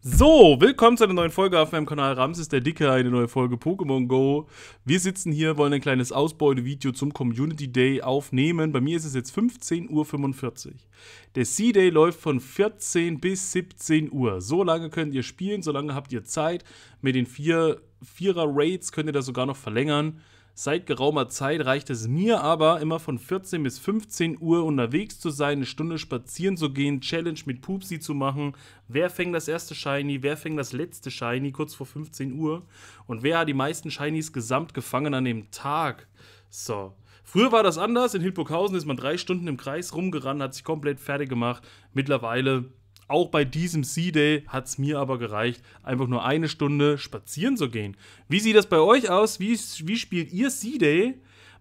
So, willkommen zu einer neuen Folge auf meinem Kanal Ramses der Dicke, eine neue Folge Pokémon Go. Wir sitzen hier, wollen ein kleines Ausbeutevideo zum Community Day aufnehmen. Bei mir ist es jetzt 15.45 Uhr. Der C-Day läuft von 14 bis 17 Uhr. So lange könnt ihr spielen, so lange habt ihr Zeit. Mit den vier Vierer-Raids könnt ihr das sogar noch verlängern. Seit geraumer Zeit reicht es mir aber, immer von 14 bis 15 Uhr unterwegs zu sein, eine Stunde spazieren zu gehen, Challenge mit Pupsi zu machen. Wer fängt das erste Shiny? Wer fängt das letzte Shiny kurz vor 15 Uhr? Und wer hat die meisten Shinies gesamt gefangen an dem Tag? So. Früher war das anders. In Hildburghausen ist man drei Stunden im Kreis rumgerannt, hat sich komplett fertig gemacht. Mittlerweile auch bei diesem sea day hat es mir aber gereicht, einfach nur eine Stunde spazieren zu gehen. Wie sieht das bei euch aus? Wie, wie spielt ihr sea day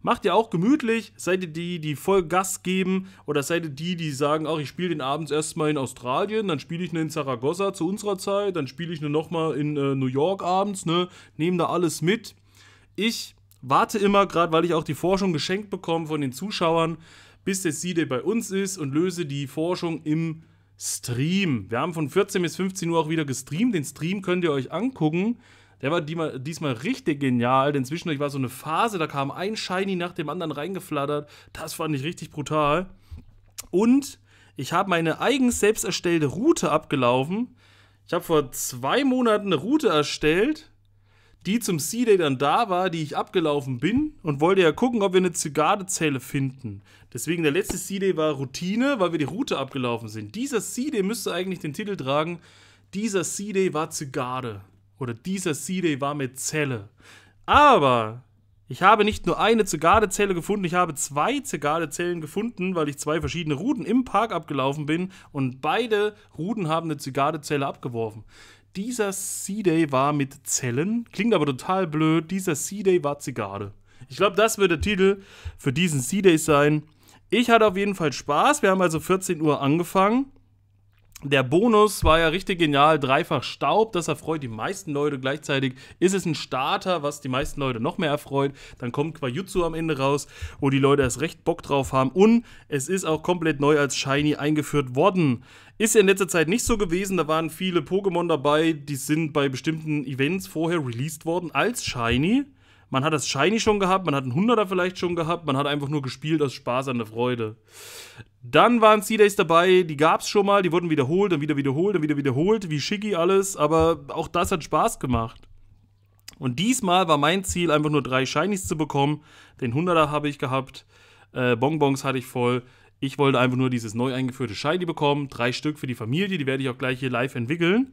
Macht ihr auch gemütlich? Seid ihr die, die voll Gas geben? Oder seid ihr die, die sagen, ach, ich spiele den abends erstmal in Australien, dann spiele ich ne in Zaragoza zu unserer Zeit, dann spiele ich ne nochmal in äh, New York abends, ne? Nehmen da alles mit. Ich warte immer, gerade weil ich auch die Forschung geschenkt bekomme von den Zuschauern, bis der sea day bei uns ist und löse die Forschung im Stream. Wir haben von 14 bis 15 Uhr auch wieder gestreamt. Den Stream könnt ihr euch angucken. Der war diesmal richtig genial, denn zwischendurch war so eine Phase, da kam ein Shiny nach dem anderen reingeflattert. Das fand ich richtig brutal. Und ich habe meine eigens selbst erstellte Route abgelaufen. Ich habe vor zwei Monaten eine Route erstellt die zum C-Day dann da war, die ich abgelaufen bin und wollte ja gucken, ob wir eine Zigadezelle finden. Deswegen der letzte C-Day war Routine, weil wir die Route abgelaufen sind. Dieser C-Day müsste eigentlich den Titel tragen, dieser C-Day war Zigade. oder dieser C-Day war mit Zelle. Aber ich habe nicht nur eine Zigadezelle gefunden, ich habe zwei Zigadezellen gefunden, weil ich zwei verschiedene Routen im Park abgelaufen bin und beide Routen haben eine Zigadezelle abgeworfen dieser C-Day war mit Zellen. Klingt aber total blöd. Dieser C-Day war Zigarre. Ich glaube, das wird der Titel für diesen C-Day sein. Ich hatte auf jeden Fall Spaß. Wir haben also 14 Uhr angefangen. Der Bonus war ja richtig genial, dreifach Staub, das erfreut die meisten Leute. Gleichzeitig ist es ein Starter, was die meisten Leute noch mehr erfreut. Dann kommt Quajutsu am Ende raus, wo die Leute erst recht Bock drauf haben. Und es ist auch komplett neu als Shiny eingeführt worden. Ist ja in letzter Zeit nicht so gewesen, da waren viele Pokémon dabei, die sind bei bestimmten Events vorher released worden als Shiny. Man hat das Shiny schon gehabt, man hat einen 100er vielleicht schon gehabt, man hat einfach nur gespielt aus Spaß an der Freude. Dann waren C-Days dabei, die gab es schon mal, die wurden wiederholt, und wieder wiederholt, und wieder wiederholt, wie schicki alles, aber auch das hat Spaß gemacht. Und diesmal war mein Ziel, einfach nur drei Shinies zu bekommen. Den 100er habe ich gehabt, äh, Bonbons hatte ich voll. Ich wollte einfach nur dieses neu eingeführte Shiny bekommen, drei Stück für die Familie, die werde ich auch gleich hier live entwickeln.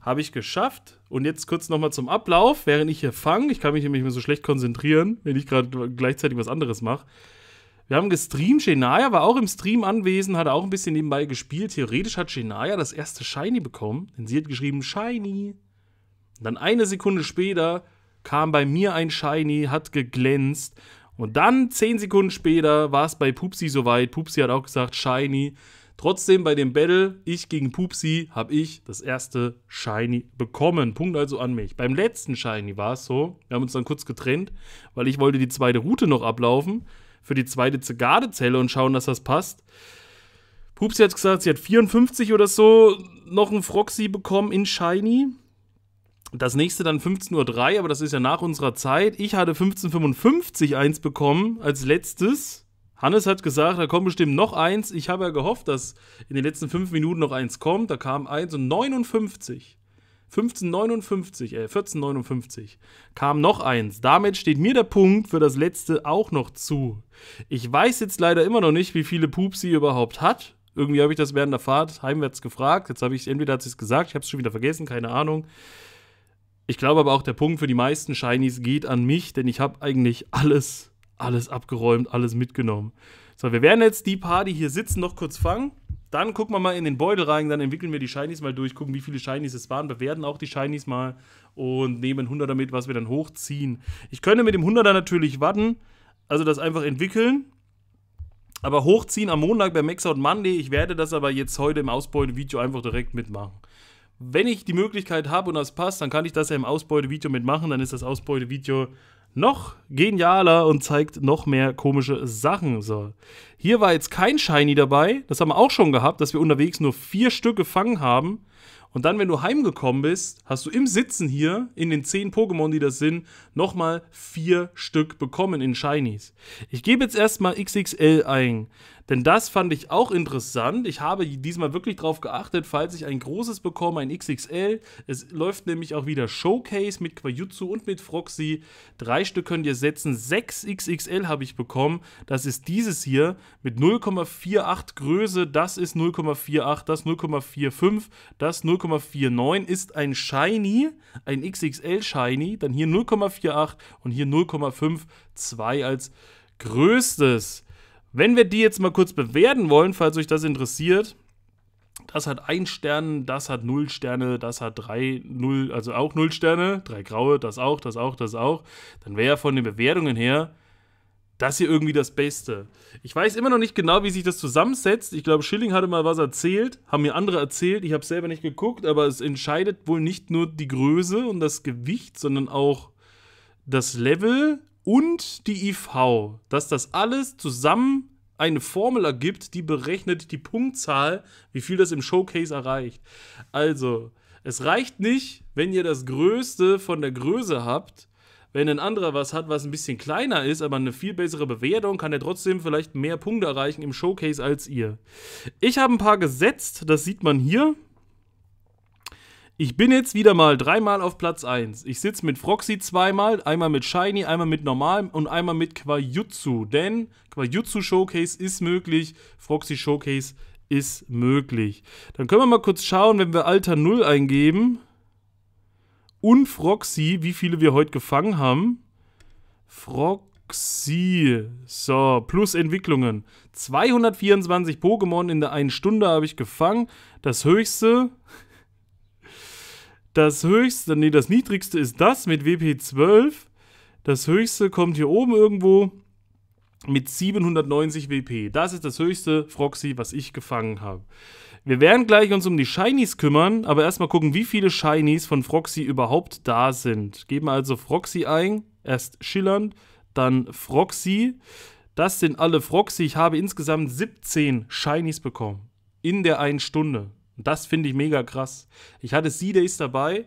Habe ich geschafft. Und jetzt kurz nochmal zum Ablauf, während ich hier fange. Ich kann mich nämlich immer so schlecht konzentrieren, wenn ich gerade gleichzeitig was anderes mache. Wir haben gestreamt. Shania war auch im Stream anwesend, hat auch ein bisschen nebenbei gespielt. Theoretisch hat Shania das erste Shiny bekommen, denn sie hat geschrieben Shiny. Und dann eine Sekunde später kam bei mir ein Shiny, hat geglänzt. Und dann zehn Sekunden später war es bei Pupsi soweit. Pupsi hat auch gesagt Shiny. Trotzdem bei dem Battle, ich gegen Pupsi, habe ich das erste Shiny bekommen. Punkt also an mich. Beim letzten Shiny war es so, wir haben uns dann kurz getrennt, weil ich wollte die zweite Route noch ablaufen für die zweite Zegardezelle und schauen, dass das passt. Pupsi hat gesagt, sie hat 54 oder so noch einen Froxy bekommen in Shiny. Das nächste dann 15.03 Uhr, aber das ist ja nach unserer Zeit. Ich hatte 15.55 eins bekommen als letztes. Hannes hat gesagt, da kommt bestimmt noch eins. Ich habe ja gehofft, dass in den letzten fünf Minuten noch eins kommt. Da kam eins und 59. 1559, äh, 1459 kam noch eins. Damit steht mir der Punkt für das letzte auch noch zu. Ich weiß jetzt leider immer noch nicht, wie viele Pups sie überhaupt hat. Irgendwie habe ich das während der Fahrt heimwärts gefragt. Jetzt habe ich entweder hat sie es gesagt, ich habe es schon wieder vergessen, keine Ahnung. Ich glaube aber auch, der Punkt für die meisten Shinies geht an mich, denn ich habe eigentlich alles alles abgeräumt, alles mitgenommen. So, wir werden jetzt die paar, die hier sitzen, noch kurz fangen. Dann gucken wir mal in den Beutel rein, dann entwickeln wir die Shinies mal durch, gucken, wie viele Shinies es waren, bewerten auch die Shinies mal und nehmen 100er mit, was wir dann hochziehen. Ich könnte mit dem 100er natürlich warten, also das einfach entwickeln, aber hochziehen am Montag bei Maxout Monday. Ich werde das aber jetzt heute im Ausbeute-Video einfach direkt mitmachen. Wenn ich die Möglichkeit habe und das passt, dann kann ich das ja im Ausbeute-Video mitmachen, dann ist das Ausbeute-Video noch genialer und zeigt noch mehr komische Sachen. So. Hier war jetzt kein Shiny dabei. Das haben wir auch schon gehabt, dass wir unterwegs nur vier Stück gefangen haben. Und dann, wenn du heimgekommen bist, hast du im Sitzen hier in den zehn Pokémon, die das sind, nochmal vier Stück bekommen in Shinies. Ich gebe jetzt erstmal XXL ein. Denn das fand ich auch interessant. Ich habe diesmal wirklich darauf geachtet, falls ich ein großes bekomme, ein XXL. Es läuft nämlich auch wieder Showcase mit Quajutsu und mit Froxy. Drei Stück könnt ihr setzen. Sechs XXL habe ich bekommen. Das ist dieses hier mit 0,48 Größe. Das ist 0,48, das 0,45, das 0,49 ist ein Shiny, ein XXL Shiny. Dann hier 0,48 und hier 0,52 als größtes. Wenn wir die jetzt mal kurz bewerten wollen, falls euch das interessiert, das hat 1 Stern, das hat 0 Sterne, das hat 3, 0, also auch 0 Sterne, 3 graue, das auch, das auch, das auch, dann wäre ja von den Bewertungen her das hier irgendwie das Beste. Ich weiß immer noch nicht genau, wie sich das zusammensetzt. Ich glaube, Schilling hatte mal was erzählt, haben mir andere erzählt, ich habe selber nicht geguckt, aber es entscheidet wohl nicht nur die Größe und das Gewicht, sondern auch das Level und die IV, dass das alles zusammen eine Formel ergibt, die berechnet die Punktzahl, wie viel das im Showcase erreicht. Also, es reicht nicht, wenn ihr das Größte von der Größe habt. Wenn ein anderer was hat, was ein bisschen kleiner ist, aber eine viel bessere Bewertung, kann er trotzdem vielleicht mehr Punkte erreichen im Showcase als ihr. Ich habe ein paar gesetzt, das sieht man hier. Ich bin jetzt wieder mal dreimal auf Platz 1. Ich sitze mit Froxy zweimal, einmal mit Shiny, einmal mit Normal und einmal mit Quajutsu. Denn Quajutsu Showcase ist möglich, Froxy Showcase ist möglich. Dann können wir mal kurz schauen, wenn wir Alter 0 eingeben und Froxy, wie viele wir heute gefangen haben. Froxy. So, plus Entwicklungen. 224 Pokémon in der einen Stunde habe ich gefangen. Das höchste das höchste, nee, das niedrigste ist das mit WP12. Das höchste kommt hier oben irgendwo mit 790 WP. Das ist das höchste Froxy, was ich gefangen habe. Wir werden gleich uns um die Shinies kümmern, aber erstmal gucken, wie viele Shinies von Froxy überhaupt da sind. Geben also Froxy ein, erst schillernd, dann Froxy. Das sind alle Froxy. Ich habe insgesamt 17 Shinies bekommen. In der einen Stunde. Und das finde ich mega krass. Ich hatte C-Days dabei,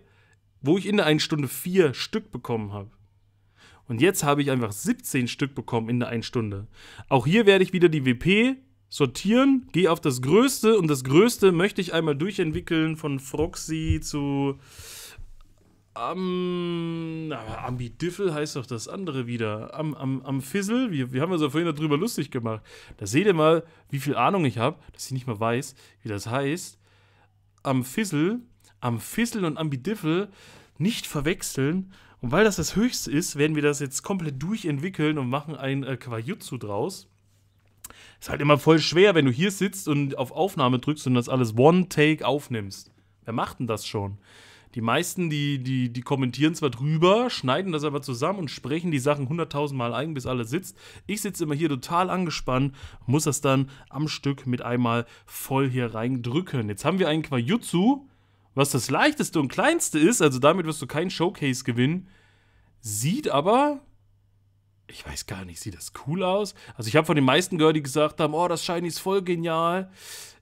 wo ich in der 1 Stunde 4 Stück bekommen habe. Und jetzt habe ich einfach 17 Stück bekommen in der 1 Stunde. Auch hier werde ich wieder die WP sortieren, gehe auf das Größte und das Größte möchte ich einmal durchentwickeln von Froxy zu am ähm, Ambidiffel heißt doch das andere wieder. Am, am, am Fizzle, wir, wir haben uns ja vorhin darüber lustig gemacht. Da seht ihr mal, wie viel Ahnung ich habe, dass ich nicht mal weiß, wie das heißt am Fissel, am Fizzle und Ambidiffel nicht verwechseln. Und weil das das Höchste ist, werden wir das jetzt komplett durchentwickeln und machen ein äh, Quajutsu draus. Ist halt immer voll schwer, wenn du hier sitzt und auf Aufnahme drückst und das alles One-Take aufnimmst. Wer macht denn das schon? Die meisten, die, die, die kommentieren zwar drüber, schneiden das aber zusammen und sprechen die Sachen hunderttausendmal ein, bis alles sitzt. Ich sitze immer hier total angespannt, muss das dann am Stück mit einmal voll hier reindrücken. Jetzt haben wir einen Quajutsu, was das leichteste und kleinste ist, also damit wirst du keinen Showcase gewinnen. Sieht aber ich weiß gar nicht, sieht das cool aus? Also ich habe von den meisten gehört, die gesagt haben, oh, das Shiny ist voll genial.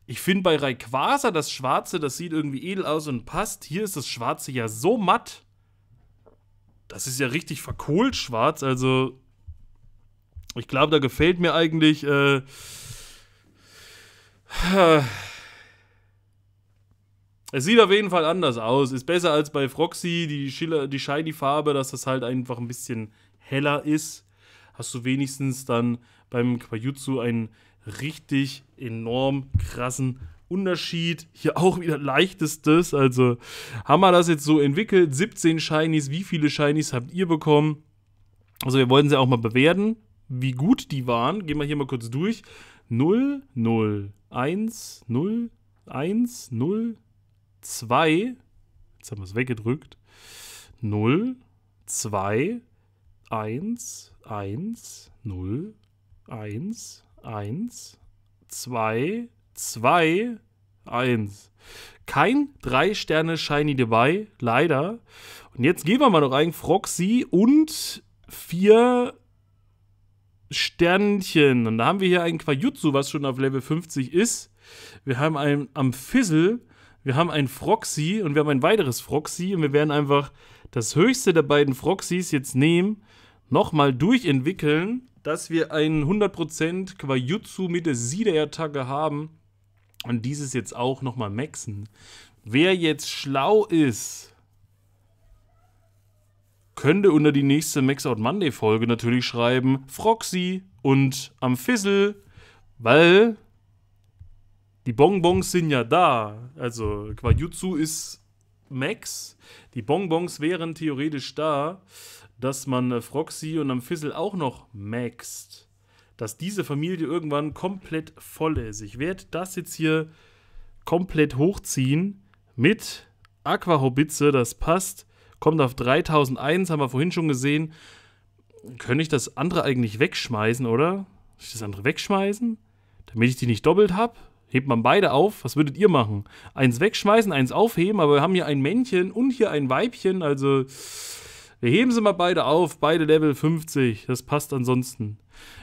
Ich finde bei Rayquaza das Schwarze, das sieht irgendwie edel aus und passt. Hier ist das Schwarze ja so matt. Das ist ja richtig verkohlt schwarz. Also, ich glaube, da gefällt mir eigentlich. Äh, es sieht auf jeden Fall anders aus. Ist besser als bei Froxy, die, Schiller, die Shiny-Farbe, dass das halt einfach ein bisschen heller ist hast du wenigstens dann beim Quajutsu einen richtig enorm krassen Unterschied. Hier auch wieder leichtestes. Also haben wir das jetzt so entwickelt. 17 Shinies. Wie viele Shinies habt ihr bekommen? Also wir wollten sie auch mal bewerten, wie gut die waren. Gehen wir hier mal kurz durch. 0, 0, 1, 0, 1, 0, 2. Jetzt haben wir es weggedrückt. 0, 2, 1, 1, 0, 1, 1, 2, 2, 1. Kein 3-Sterne-Shiny dabei, leider. Und jetzt gehen wir mal noch einen Froxy und 4 Sternchen. Und da haben wir hier einen Quajutsu, was schon auf Level 50 ist. Wir haben einen Amphizzle, wir haben einen Froxy und wir haben ein weiteres Froxy. Und wir werden einfach das höchste der beiden Froxys jetzt nehmen nochmal durchentwickeln, dass wir einen 100% Quajutsu mit der side haben und dieses jetzt auch nochmal maxen. Wer jetzt schlau ist, könnte unter die nächste Max Out Monday Folge natürlich schreiben Froxy und am Fizzle, weil die Bonbons sind ja da. Also Quajutsu ist Max, die Bonbons wären theoretisch da dass man äh, Froxy und am Fizzle auch noch maxt, dass diese Familie irgendwann komplett voll ist. Ich werde das jetzt hier komplett hochziehen mit Aquahobitze, das passt. Kommt auf 3001, haben wir vorhin schon gesehen. Könnte ich das andere eigentlich wegschmeißen, oder? Soll ich das andere wegschmeißen? Damit ich die nicht doppelt habe? Hebt man beide auf? Was würdet ihr machen? Eins wegschmeißen, eins aufheben, aber wir haben hier ein Männchen und hier ein Weibchen, also wir heben sie mal beide auf, beide Level 50. Das passt ansonsten.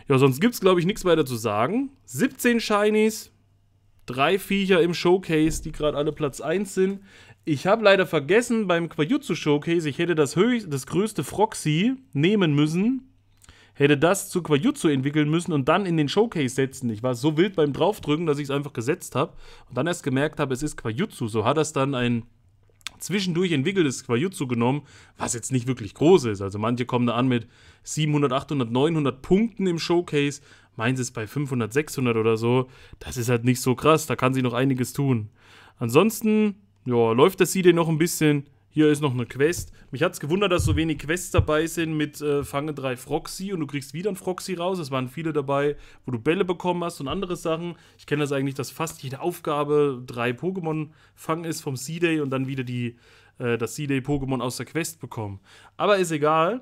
Ja, sonst gibt es, glaube ich, nichts weiter zu sagen. 17 Shinies, drei Viecher im Showcase, die gerade alle Platz 1 sind. Ich habe leider vergessen beim Quajutsu Showcase, ich hätte das, höchst, das größte Froxy nehmen müssen, hätte das zu Quajutsu entwickeln müssen und dann in den Showcase setzen. Ich war so wild beim Draufdrücken, dass ich es einfach gesetzt habe und dann erst gemerkt habe, es ist Quajutsu. So hat das dann ein zwischendurch entwickeltes Quajutsu genommen, was jetzt nicht wirklich groß ist. Also manche kommen da an mit 700, 800, 900 Punkten im Showcase. Meins ist bei 500, 600 oder so. Das ist halt nicht so krass. Da kann sie noch einiges tun. Ansonsten, ja, läuft das CD noch ein bisschen. Hier ist noch eine Quest. Mich hat es gewundert, dass so wenig Quests dabei sind mit äh, Fange drei Froxy und du kriegst wieder ein Froxy raus. Es waren viele dabei, wo du Bälle bekommen hast und andere Sachen. Ich kenne das eigentlich, dass fast jede Aufgabe drei Pokémon fangen ist vom C-Day und dann wieder die, äh, das C-Day-Pokémon aus der Quest bekommen. Aber ist egal.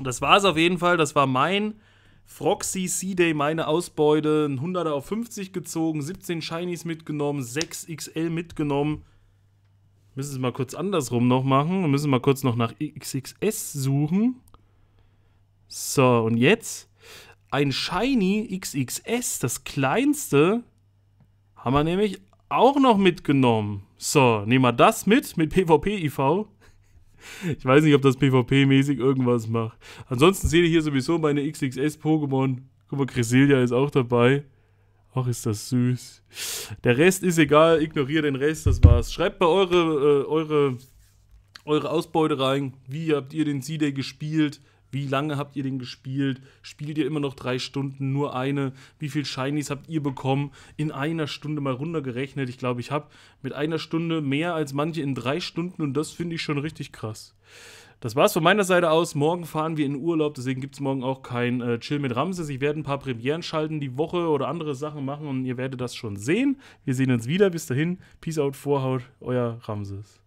Das war es auf jeden Fall. Das war mein Froxy C-Day meine Ausbeute, ein 100er auf 50 gezogen, 17 Shinies mitgenommen, 6 XL mitgenommen. Müssen es mal kurz andersrum noch machen. Wir müssen mal kurz noch nach XXS suchen. So, und jetzt ein Shiny XXS, das kleinste, haben wir nämlich auch noch mitgenommen. So, nehmen wir das mit, mit PvP-IV. Ich weiß nicht, ob das PvP-mäßig irgendwas macht. Ansonsten seht ihr hier sowieso meine XXS-Pokémon. Guck mal, Cresselia ist auch dabei. Ach, ist das süß. Der Rest ist egal, ignoriert den Rest, das war's. Schreibt bei eure, äh, eure, eure Ausbeute rein. Wie habt ihr den C-Day gespielt? Wie lange habt ihr den gespielt? Spielt ihr immer noch drei Stunden, nur eine? Wie viel Shinies habt ihr bekommen? In einer Stunde mal runtergerechnet. Ich glaube, ich habe mit einer Stunde mehr als manche in drei Stunden und das finde ich schon richtig krass. Das war's von meiner Seite aus. Morgen fahren wir in Urlaub, deswegen gibt es morgen auch kein äh, Chill mit Ramses. Ich werde ein paar Premieren schalten die Woche oder andere Sachen machen und ihr werdet das schon sehen. Wir sehen uns wieder. Bis dahin. Peace out, Vorhaut, euer Ramses.